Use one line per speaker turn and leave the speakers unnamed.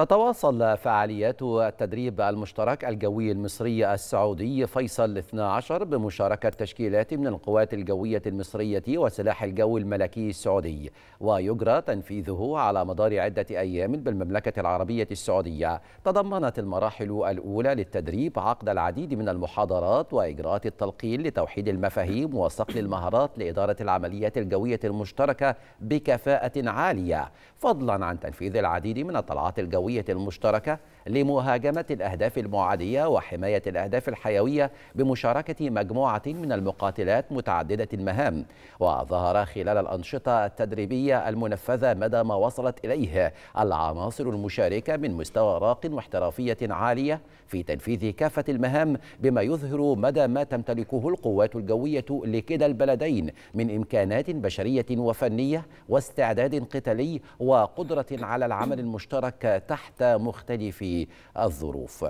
تتواصل فعاليات التدريب المشترك الجوي المصري السعودي فيصل 12 بمشاركة تشكيلات من القوات الجوية المصرية وسلاح الجو الملكي السعودي ويجرى تنفيذه على مدار عدة أيام بالمملكة العربية السعودية تضمنت المراحل الأولى للتدريب عقد العديد من المحاضرات وإجراءات التلقين لتوحيد المفاهيم وصقل المهارات لإدارة العمليات الجوية المشتركة بكفاءة عالية فضلا عن تنفيذ العديد من الطلعات الجوية الجوية المشتركة لمهاجمة الأهداف المعادية وحماية الأهداف الحيوية بمشاركة مجموعة من المقاتلات متعددة المهام وظهر خلال الأنشطة التدريبية المنفذة مدى ما وصلت إليه العناصر المشاركة من مستوى راق واحترافية عالية في تنفيذ كافة المهام بما يظهر مدى ما تمتلكه القوات الجوية لكلا البلدين من إمكانات بشرية وفنية واستعداد قتالي وقدرة على العمل المشترك تحت تحت مختلف الظروف